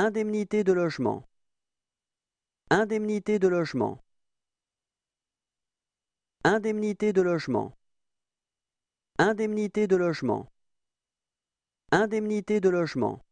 Indemnité de logement. Indemnité de logement. Indemnité de logement. Indemnité de logement. Indemnité de logement.